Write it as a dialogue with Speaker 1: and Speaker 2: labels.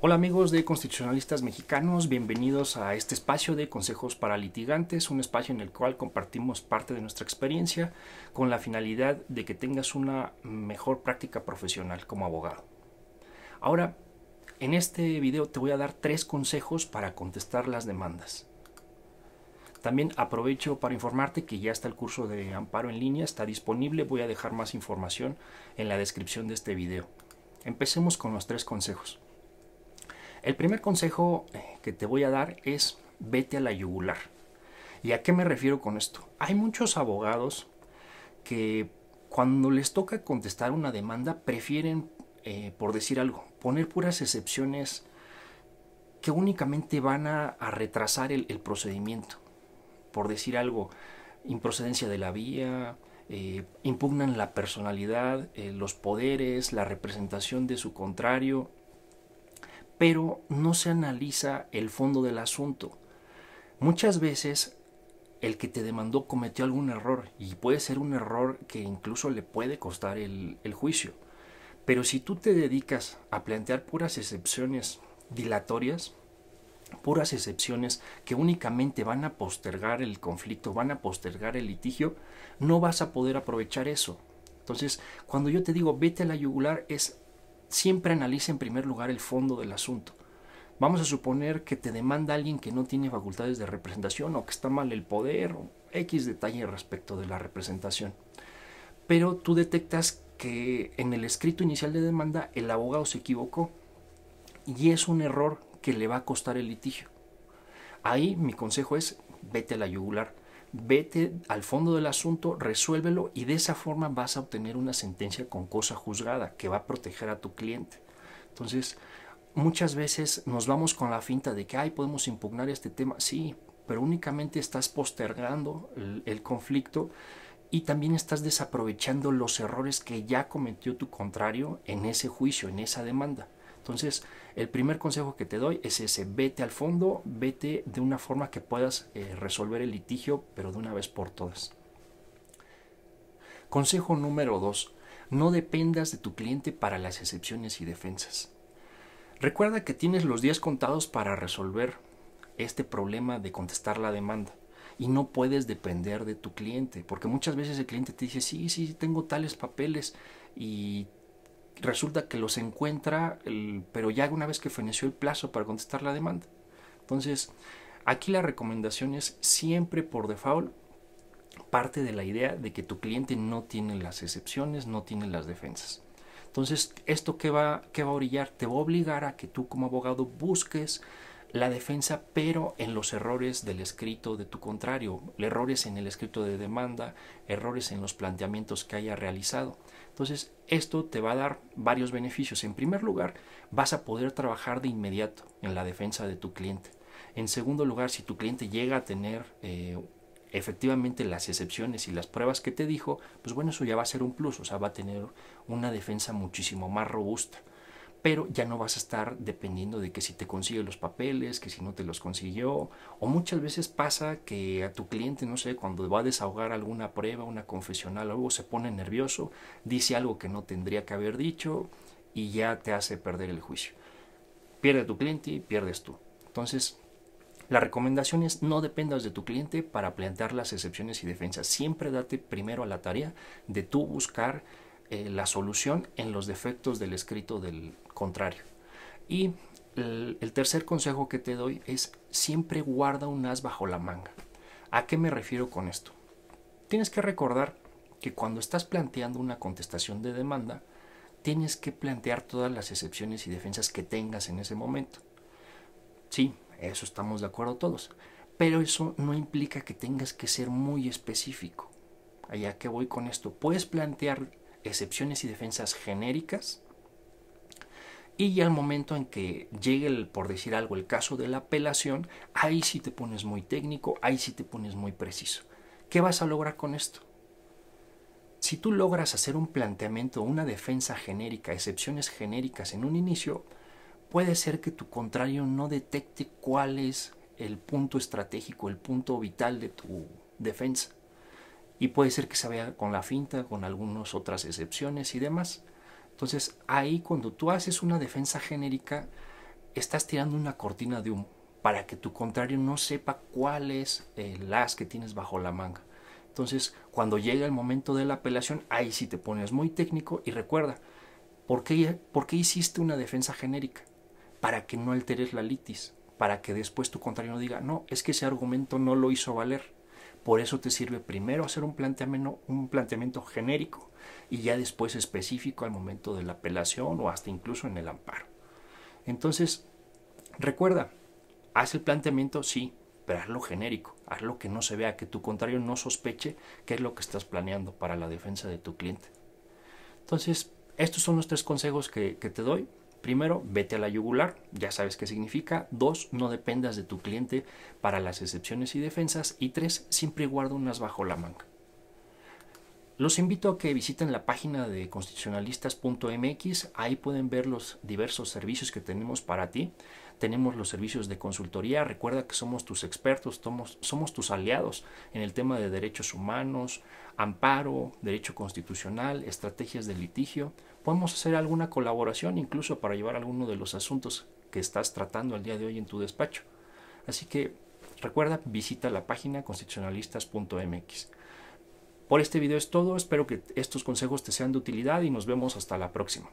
Speaker 1: Hola amigos de Constitucionalistas Mexicanos, bienvenidos a este espacio de consejos para litigantes, un espacio en el cual compartimos parte de nuestra experiencia con la finalidad de que tengas una mejor práctica profesional como abogado. Ahora, en este video te voy a dar tres consejos para contestar las demandas. También aprovecho para informarte que ya está el curso de amparo en línea, está disponible, voy a dejar más información en la descripción de este video. Empecemos con los tres consejos. El primer consejo eh, que te voy a dar es vete a la yugular. ¿Y a qué me refiero con esto? Hay muchos abogados que cuando les toca contestar una demanda prefieren, eh, por decir algo, poner puras excepciones que únicamente van a, retrasar el, procedimiento. Por decir algo, improcedencia de la vía, eh, impugnan la personalidad, los poderes, la representación de su contrario, pero no se analiza el fondo del asunto. Muchas veces el que te demandó cometió algún error y puede ser un error que incluso le puede costar el, juicio. Pero si tú te dedicas a plantear puras excepciones dilatorias, puras excepciones que únicamente van a postergar el conflicto, van a postergar el litigio, no vas a poder aprovechar eso. Entonces, cuando yo te digo vete a la yugular es siempre analiza en primer lugar el fondo del asunto. Vamos a suponer que te demanda alguien que no tiene facultades de representación o que está mal el poder o X detalle respecto de la representación. Pero tú detectas que en el escrito inicial de demanda el abogado se equivocó y es un error que le va a costar el litigio. Ahí mi consejo es vete a la yugular vete al fondo del asunto, resuélvelo y de esa forma vas a obtener una sentencia con cosa juzgada que va a proteger a tu cliente. Entonces, muchas veces nos vamos con la finta de que, ay, podemos impugnar este tema. Sí, pero únicamente estás postergando el, el conflicto y también estás desaprovechando los errores que ya cometió tu contrario en ese juicio, en esa demanda. Entonces, el primer consejo que te doy es ese, vete al fondo, vete de una forma que puedas eh, resolver el litigio, pero de una vez por todas. Consejo número 2. No dependas de tu cliente para las excepciones y defensas. Recuerda que tienes los días contados para resolver este problema de contestar la demanda y no puedes depender de tu cliente, porque muchas veces el cliente te dice, sí, sí, tengo tales papeles y resulta que los encuentra, pero ya una vez que feneció el plazo para contestar la demanda. Entonces, aquí la recomendación es siempre por default parte de la idea de que tu cliente no tiene las excepciones, no tiene las defensas. Entonces, ¿esto qué va, qué va a orillar? Te va a obligar a que tú como abogado busques la defensa, pero en los errores del escrito de tu contrario, errores en el escrito de demanda, errores en los planteamientos que haya realizado. Entonces, esto te va a dar varios beneficios. En primer lugar, vas a poder trabajar de inmediato en la defensa de tu cliente. En segundo lugar, si tu cliente llega a tener eh, efectivamente las excepciones y las pruebas que te dijo, pues bueno, eso ya va a ser un plus, o sea, va a tener una defensa muchísimo más robusta pero ya no vas a estar dependiendo de que si te consigue los papeles, que si no te los consiguió, o muchas veces pasa que a tu cliente, no sé, cuando va a desahogar alguna prueba, una confesional, algo, se pone nervioso, dice algo que no tendría que haber dicho y ya te hace perder el juicio. Pierde tu cliente y pierdes tú. Entonces, la recomendación es no dependas de tu cliente para plantear las excepciones y defensas. Siempre date primero a la tarea de tú buscar eh, la solución en los defectos del escrito del contrario. Y el, el tercer consejo que te doy es siempre guarda un as bajo la manga. ¿A qué me refiero con esto? Tienes que recordar que cuando estás planteando una contestación de demanda, tienes que plantear todas las excepciones y defensas que tengas en ese momento. Sí, eso estamos de acuerdo todos, pero eso no implica que tengas que ser muy específico. Allá que voy con esto, puedes plantear excepciones y defensas genéricas. Y al momento en que llegue, por decir algo, el caso de la apelación, ahí sí te pones muy técnico, ahí sí te pones muy preciso. ¿Qué vas a lograr con esto? Si tú logras hacer un planteamiento, una defensa genérica, excepciones genéricas en un inicio, puede ser que tu contrario no detecte cuál es el punto estratégico, el punto vital de tu defensa y puede ser que se vea con la finta, con algunas otras excepciones y demás. Entonces ahí cuando tú haces una defensa genérica, estás tirando una cortina de humo para que tu contrario no sepa cuál es el eh, as que tienes bajo la manga. Entonces cuando llega el momento de la apelación, ahí sí te pones muy técnico y recuerda, ¿por qué, ¿por qué hiciste una defensa genérica? Para que no alteres la litis, para que después tu contrario no diga, no, es que ese argumento no lo hizo valer por eso te sirve primero hacer un planteamiento, un planteamiento genérico y ya después específico al momento de la apelación o hasta incluso en el amparo. Entonces, recuerda, haz el planteamiento, sí, pero hazlo genérico, hazlo que no se vea, que tu contrario no sospeche qué es lo que estás planeando para la defensa de tu cliente. Entonces, estos son los tres consejos que te doy. Primero, vete a la yugular, ya sabes qué significa. Dos, no dependas de tu cliente para las excepciones y defensas. Y tres, siempre guarda unas bajo la manga. Los invito a que visiten la página de constitucionalistas.mx, ahí pueden ver los diversos servicios que tenemos para ti. Tenemos los servicios de consultoría, recuerda que somos tus expertos, somos, tus aliados en el tema de derechos humanos, amparo, derecho constitucional, estrategias de litigio. Podemos hacer alguna colaboración incluso para llevar alguno de los asuntos que estás tratando al día de hoy en tu despacho. Así que recuerda, visita la página constitucionalistas.mx. Por este video es todo, espero que estos consejos te sean de utilidad y nos vemos hasta la próxima.